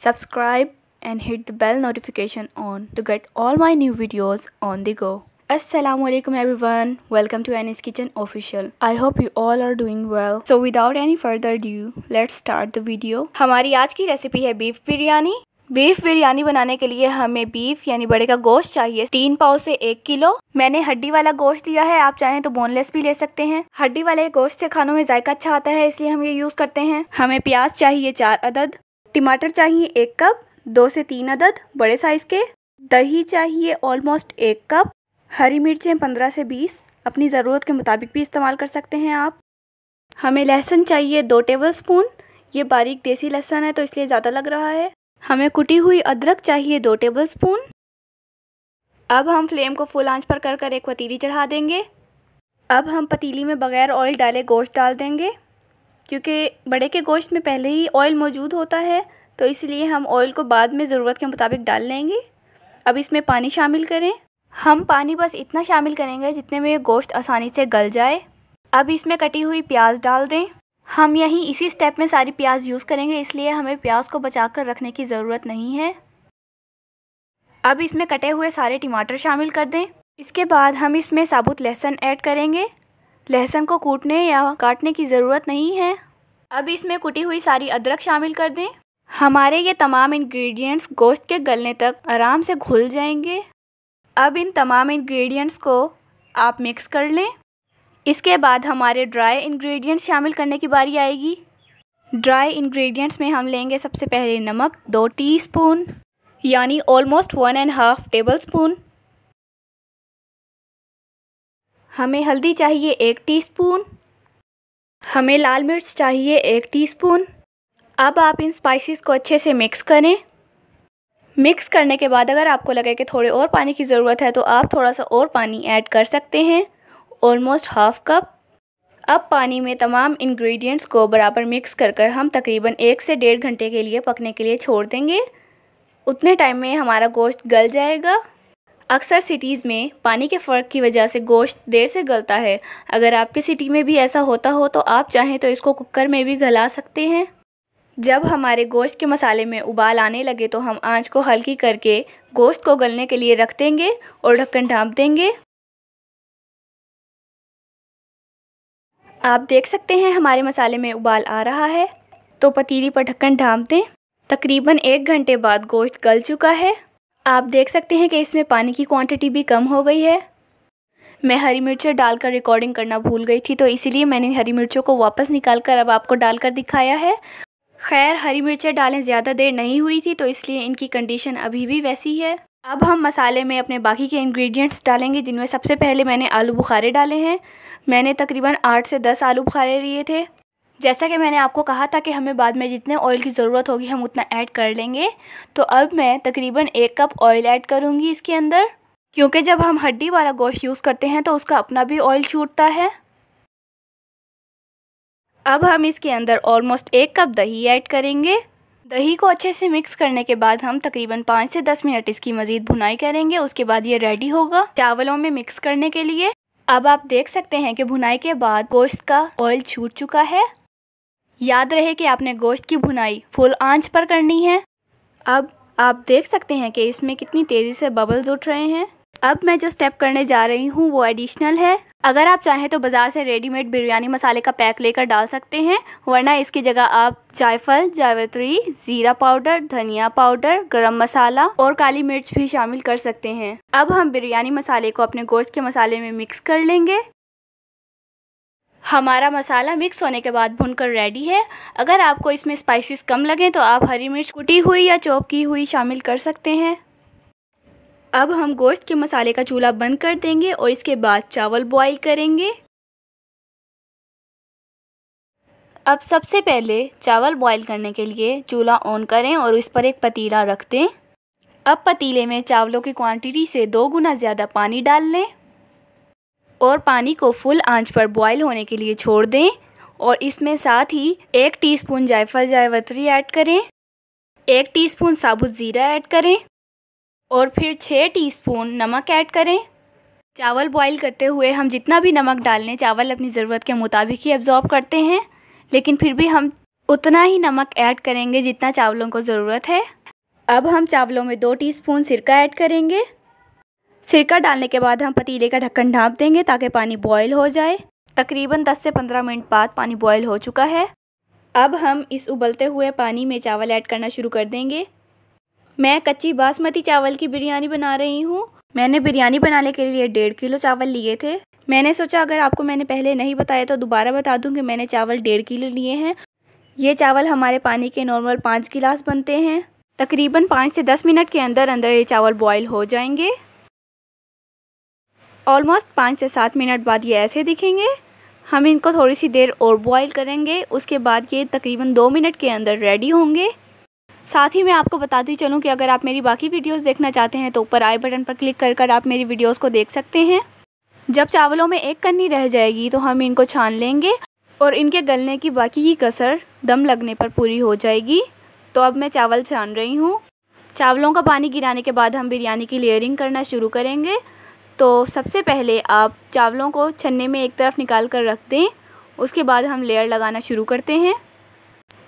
Subscribe and hit the bell notification on to get all my new videos on the go. assalamu alaikum everyone. Welcome to Annie's Kitchen Official. I hope you all are doing well. So without any further ado, let's start the video. hamari aaj ki recipe hai beef biryani beef biryani बनाने के लिए हमें beef यानी बड़े का गोश्त चाहिए तीन पाव से एक किलो मैंने हड्डी वाला गोश्त लिया है आप चाहें तो बोनलेस भी ले सकते हैं हड्डी वाले गोश्त से खानों में जायका अच्छा आता है इसलिए हम ये यूज करते हैं हमें प्याज चाहिए चार अदद टमाटर चाहिए एक कप दो से तीन अदद बड़े साइज़ के दही चाहिए ऑलमोस्ट एक कप हरी मिर्चें पंद्रह से बीस अपनी ज़रूरत के मुताबिक भी इस्तेमाल कर सकते हैं आप हमें लहसुन चाहिए दो टेबल स्पून ये बारीक देसी लहसुन है तो इसलिए ज़्यादा लग रहा है हमें कुटी हुई अदरक चाहिए दो टेबल स्पून अब हम फ्लेम को फुल आंच पर कर कर एक पतीली चढ़ा देंगे अब हम पतीली में बगैर ऑयल डाले गोश्त डाल देंगे क्योंकि बड़े के गोश्त में पहले ही ऑयल मौजूद होता है तो इसलिए हम ऑयल को बाद में ज़रूरत के मुताबिक डाल लेंगे अब इसमें पानी शामिल करें हम पानी बस इतना शामिल करेंगे जितने में गोश्त आसानी से गल जाए अब इसमें कटी हुई प्याज डाल दें हम यहीं इसी स्टेप में सारी प्याज यूज़ करेंगे इसलिए हमें प्याज को बचा कर रखने की ज़रूरत नहीं है अब इसमें कटे हुए सारे टमाटर शामिल कर दें इसके बाद हम इसमें साबुत लहसुन ऐड करेंगे लहसुन को कूटने या काटने की ज़रूरत नहीं है अब इसमें कुटी हुई सारी अदरक शामिल कर दें हमारे ये तमाम इंग्रेडिएंट्स गोश्त के गलने तक आराम से घुल जाएंगे अब इन तमाम इंग्रेडिएंट्स को आप मिक्स कर लें इसके बाद हमारे ड्राई इंग्रेडिएंट्स शामिल करने की बारी आएगी ड्राई इंग्रेडिएंट्स में हम लेंगे सबसे पहले नमक दो टीस्पून यानी almost one and half table spoon हमें हल्दी चाहिए एक टीस्पून, हमें लाल मिर्च चाहिए एक टीस्पून। अब आप इन स्पाइसेस को अच्छे से मिक्स करें मिक्स करने के बाद अगर आपको लगे कि थोड़े और पानी की ज़रूरत है तो आप थोड़ा सा और पानी ऐड कर सकते हैं ऑलमोस्ट हाफ कप अब पानी में तमाम इंग्रेडिएंट्स को बराबर मिक्स कर कर हम तकरीबन एक से डेढ़ घंटे के लिए पकने के लिए छोड़ देंगे उतने टाइम में हमारा गोश्त गल जाएगा अक्सर सिटीज़ में पानी के फ़र्क की वजह से गोश्त देर से गलता है अगर आपके सिटी में भी ऐसा होता हो तो आप चाहें तो इसको कुकर में भी गला सकते हैं जब हमारे गोश्त के मसाले में उबाल आने लगे तो हम आंच को हल्की करके गोश्त को गलने के लिए रख देंगे और ढक्कन ढाँप देंगे आप देख सकते हैं हमारे मसाले में उबाल आ रहा है तो पतीली पर ढक्कन ढाँप दें तकरीबन एक घंटे बाद गोश्त गल चुका है आप देख सकते हैं कि इसमें पानी की क्वांटिटी भी कम हो गई है मैं हरी मिर्चें डालकर रिकॉर्डिंग करना भूल गई थी तो इसीलिए मैंने हरी मिर्चों को वापस निकाल कर अब आपको डालकर दिखाया है खैर हरी मिर्चें डालें ज़्यादा देर नहीं हुई थी तो इसलिए इनकी कंडीशन अभी भी वैसी है अब हम मसाले में अपने बाकी के इंग्रेडिएंट्स डालेंगे जिनमें सबसे पहले मैंने आलू बुखारे डाले हैं मैंने तकरीबन आठ से दस आलू बुखारे लिए थे जैसा कि मैंने आपको कहा था कि हमें बाद में जितने ऑयल की ज़रूरत होगी हम उतना ऐड कर लेंगे तो अब मैं तकरीबन एक कप ऑयल ऐड करूँगी इसके अंदर क्योंकि जब हम हड्डी वाला गोश्त यूज़ करते हैं तो उसका अपना भी ऑयल छूटता है अब हम इसके अंदर ऑलमोस्ट एक कप दही ऐड करेंगे दही को अच्छे से मिक्स करने के बाद हम तकरीबन पाँच से दस मिनट इसकी मज़ीद भुनाई करेंगे उसके बाद ये रेडी होगा चावलों में मिक्स करने के लिए अब आप देख सकते हैं कि भुनाई के बाद गोश्त का ऑयल छूट चुका है याद रहे कि आपने गोश्त की भुनाई फुल आंच पर करनी है अब आप देख सकते हैं कि इसमें कितनी तेज़ी से बबल्स उठ रहे हैं अब मैं जो स्टेप करने जा रही हूँ वो एडिशनल है अगर आप चाहें तो बाज़ार से रेडीमेड बिरयानी मसाले का पैक लेकर डाल सकते हैं वरना इसकी जगह आप जायफल जायवत्री ज़ीरा पाउडर धनिया पाउडर गरम मसाला और काली मिर्च भी शामिल कर सकते हैं अब हम बिरयानी मसाले को अपने गोश्त के मसाले में मिक्स कर लेंगे हमारा मसाला मिक्स होने के बाद भुनकर रेडी है अगर आपको इसमें स्पाइसेस कम लगें तो आप हरी मिर्च कुटी हुई या चॉप की हुई शामिल कर सकते हैं अब हम गोश्त के मसाले का चूल्हा बंद कर देंगे और इसके बाद चावल बॉईल करेंगे अब सबसे पहले चावल बॉईल करने के लिए चूल्हा ऑन करें और इस पर एक पतीला रख दें अब पतीले में चावलों की क्वांटिटी से दो गुना ज़्यादा पानी डाल लें और पानी को फुल आंच पर बॉईल होने के लिए छोड़ दें और इसमें साथ ही एक टीस्पून जायफल जायवत्री ऐड करें एक टीस्पून साबुत ज़ीरा ऐड करें और फिर छः टीस्पून नमक ऐड करें चावल बॉईल करते हुए हम जितना भी नमक डाल लें चावल अपनी ज़रूरत के मुताबिक ही एब्जॉर्ब करते हैं लेकिन फिर भी हम उतना ही नमक ऐड करेंगे जितना चावलों को ज़रूरत है अब हम चावलों में दो टीस्पून सिरका ऐड करेंगे सिरका डालने के बाद हम पतीले का ढक्कन ढाँप देंगे ताकि पानी बॉयल हो जाए तकरीबन 10 से 15 मिनट बाद पानी बॉयल हो चुका है अब हम इस उबलते हुए पानी में चावल ऐड करना शुरू कर देंगे मैं कच्ची बासमती चावल की बिरयानी बना रही हूँ मैंने बिरयानी बनाने के लिए डेढ़ किलो चावल लिए थे मैंने सोचा अगर आपको मैंने पहले नहीं बताया तो दोबारा बता दूँ कि मैंने चावल डेढ़ किलो लिए हैं ये चावल हमारे पानी के नॉर्मल पाँच गिलास बनते हैं तकरीबन पाँच से दस मिनट के अंदर अंदर ये चावल बॉयल हो जाएंगे ऑलमोस्ट पाँच से सात मिनट बाद ये ऐसे दिखेंगे हम इनको थोड़ी सी देर और बॉईल करेंगे उसके बाद ये तकरीबन दो मिनट के अंदर रेडी होंगे साथ ही मैं आपको बताती चलूँ कि अगर आप मेरी बाकी वीडियोस देखना चाहते हैं तो ऊपर आई बटन पर क्लिक कर कर आप मेरी वीडियोस को देख सकते हैं जब चावलों में एक कन्नी रह जाएगी तो हम इनको छान लेंगे और इनके गलने की बाकी की कसर दम लगने पर पूरी हो जाएगी तो अब मैं चावल छान रही हूँ चावलों का पानी गिराने के बाद हम बिरयानी की लेयरिंग करना शुरू करेंगे तो सबसे पहले आप चावलों को छन्ने में एक तरफ निकाल कर रख दें उसके बाद हम लेयर लगाना शुरू करते हैं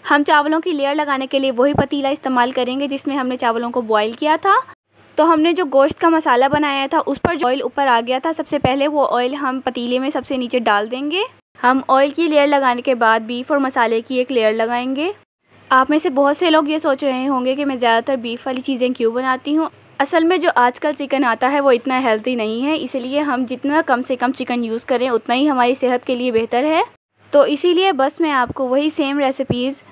हम चावलों की लेयर लगाने के लिए वही पतीला इस्तेमाल करेंगे जिसमें हमने चावलों को बॉईल किया था तो हमने जो गोश्त का मसाला बनाया था उस पर जो ऑयल ऊपर आ गया था सबसे पहले वो ऑयल हम पतीले में सबसे नीचे डाल देंगे हम ऑयल की लेयर लगाने के बाद बीफ और मसाले की एक लेयर लगाएंगे आप में से बहुत से लोग ये सोच रहे होंगे कि मैं ज़्यादातर बीफ वाली चीज़ें क्यों बनाती हूँ असल में जो आजकल चिकन आता है वो इतना हेल्दी नहीं है इसलिए हम जितना कम से कम चिकन यूज़ करें उतना ही हमारी सेहत के लिए बेहतर है तो इसीलिए बस मैं आपको वही सेम रेसिपीज़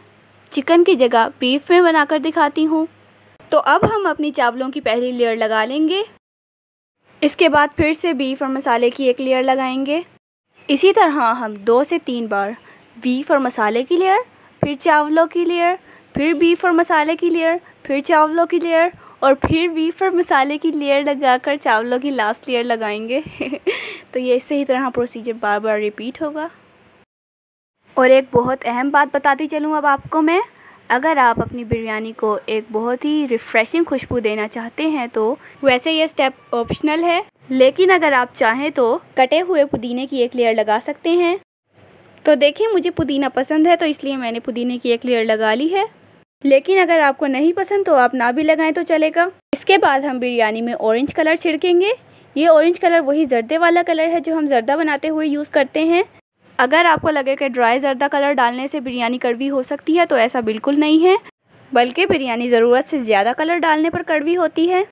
चिकन की जगह बीफ में बनाकर दिखाती हूँ तो अब हम अपनी चावलों की पहली लेयर लगा लेंगे इसके बाद फिर से बीफ और मसाले की एक लेयर लगाएंगे इसी तरह हम दो से तीन बार बीफ और मसाले की लेयर फिर चावलों की लेयर फिर बीफ और मसाले की लेयर फिर चावलों की लेयर और फिर भी फिर मसाले की लेयर लगाकर चावलों की लास्ट लेयर लगाएंगे तो ये इसी तरह प्रोसीजर बार बार रिपीट होगा और एक बहुत अहम बात बताती चलूँ अब आपको मैं अगर आप अपनी बिरयानी को एक बहुत ही रिफ़्रेशिंग खुशबू देना चाहते हैं तो वैसे ये स्टेप ऑप्शनल है लेकिन अगर आप चाहें तो कटे हुए पुदीने की एक लेयर लगा सकते हैं तो देखिए मुझे पुदीना पसंद है तो इसलिए मैंने पुदीने की एक लेयर लगा ली है लेकिन अगर आपको नहीं पसंद तो आप ना भी लगाएं तो चलेगा इसके बाद हम बिरयानी में ऑरेंज कलर छिड़केंगे ये ऑरेंज कलर वही जर्दे वाला कलर है जो हम जर्दा बनाते हुए यूज़ करते हैं अगर आपको लगे कि ड्राई जर्दा कलर डालने से बिरयानी कड़वी हो सकती है तो ऐसा बिल्कुल नहीं है बल्कि बिरयानी ज़रूरत से ज़्यादा कलर डालने पर कड़वी होती है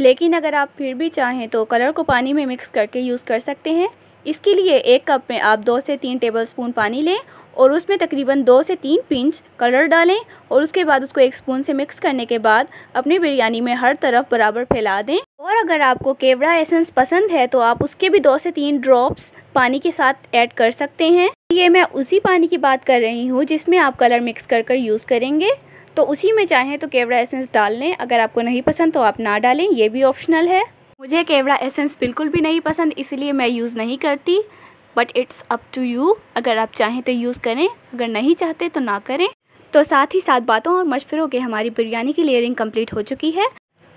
लेकिन अगर आप फिर भी चाहें तो कलर को पानी में मिक्स करके यूज़ कर सकते हैं इसके लिए एक कप में आप दो से तीन टेबलस्पून पानी लें और उसमें तकरीबन दो से तीन पिंच कलर डालें और उसके बाद उसको एक स्पून से मिक्स करने के बाद अपनी बिरयानी में हर तरफ बराबर फैला दें और अगर आपको केवड़ा एसेंस पसंद है तो आप उसके भी दो से तीन ड्रॉप्स पानी के साथ ऐड कर सकते हैं ये मैं उसी पानी की बात कर रही हूँ जिसमें आप कलर मिक्स कर कर यूज़ करेंगे तो उसी में चाहें तो केवड़ा एसेंस डाल लें अगर आपको नहीं पसंद तो आप ना डालें ये भी ऑप्शनल है मुझे केवड़ा एसेंस बिल्कुल भी नहीं पसंद इसलिए मैं यूज़ नहीं करती but it's up to you अगर आप चाहें तो यूज़ करें अगर नहीं चाहते तो ना करें तो साथ ही साथ बातों और मशवरों के हमारी बिरयानी की लेयरिंग कंप्लीट हो चुकी है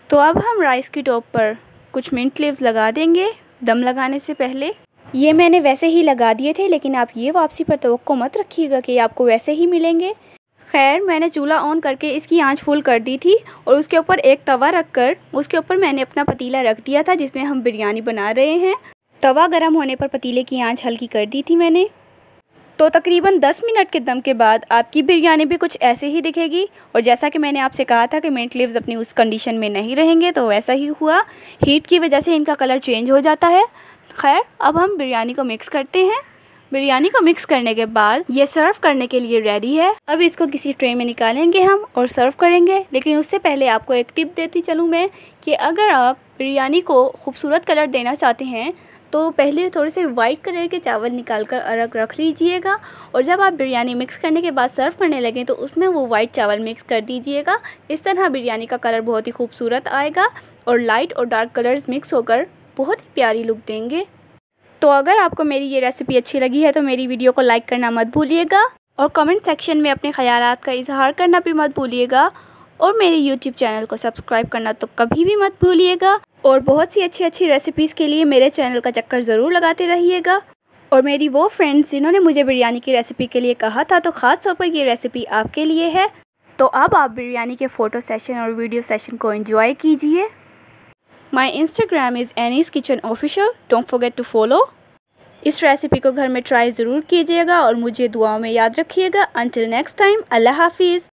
तो अब हम राइस की टॉप पर कुछ मिंट लीव लगा देंगे दम लगाने से पहले ये मैंने वैसे ही लगा दिए थे लेकिन आप ये वापसी पर तो मत रखिएगा कि आपको वैसे ही मिलेंगे खैर मैंने चूल्हा ऑन करके इसकी आंच फुल कर दी थी और उसके ऊपर एक तवा रख कर उसके ऊपर मैंने अपना पतीला रख दिया था जिसमें हम बिरयानी बना रहे हैं तवा गर्म होने पर पतीले की आंच हल्की कर दी थी मैंने तो तकरीबन 10 मिनट के दम के बाद आपकी बिरयानी भी कुछ ऐसे ही दिखेगी और जैसा कि मैंने आपसे कहा था कि मिंट लिव्स अपनी उस कंडीशन में नहीं रहेंगे तो वैसा ही हुआ हीट की वजह से इनका कलर चेंज हो जाता है खैर अब हम बिरयानी को मिक्स करते हैं बिरयानी को मिक्स करने के बाद ये सर्व करने के लिए रेडी है अब इसको किसी ट्रे में निकालेंगे हम और सर्व करेंगे लेकिन उससे पहले आपको एक टिप देती चलूँ मैं कि अगर आप बिरयानी को खूबसूरत कलर देना चाहते हैं तो पहले थोड़े से वाइट कलर के चावल निकाल कर अलग रख लीजिएगा और जब आप बिरयानी मिक्स करने के बाद सर्व करने लगें तो उसमें वो वाइट चावल मिक्स कर दीजिएगा इस तरह बिरयानी का कलर बहुत ही खूबसूरत आएगा और लाइट और डार्क कलर्स मिक्स होकर बहुत ही प्यारी लुक देंगे तो अगर आपको मेरी ये रेसिपी अच्छी लगी है तो मेरी वीडियो को लाइक करना मत भूलिएगा और कमेंट सेक्शन में अपने ख्याल का इजहार करना भी मत भूलिएगा और मेरे यूट्यूब चैनल को सब्सक्राइब करना तो कभी भी मत भूलिएगा और बहुत सी अच्छी अच्छी रेसिपीज़ के लिए मेरे चैनल का चक्कर ज़रूर लगाते रहिएगा और मेरी वो फ्रेंड्स जिन्होंने मुझे बिरयानी की रेसिपी के लिए कहा था तो ख़ास तौर पर ये रेसिपी आपके लिए है तो अब आप बिरयानी के फ़ोटो सेशन और वीडियो सेशन को इन्जॉय कीजिए my Instagram is Annie's kitchen official don't forget to follow इस रेसिपी को घर में ट्राई ज़रूर कीजिएगा और मुझे दुआओं में याद रखिएगा अंटिल नेक्स्ट टाइम अल्लाह हाफिज़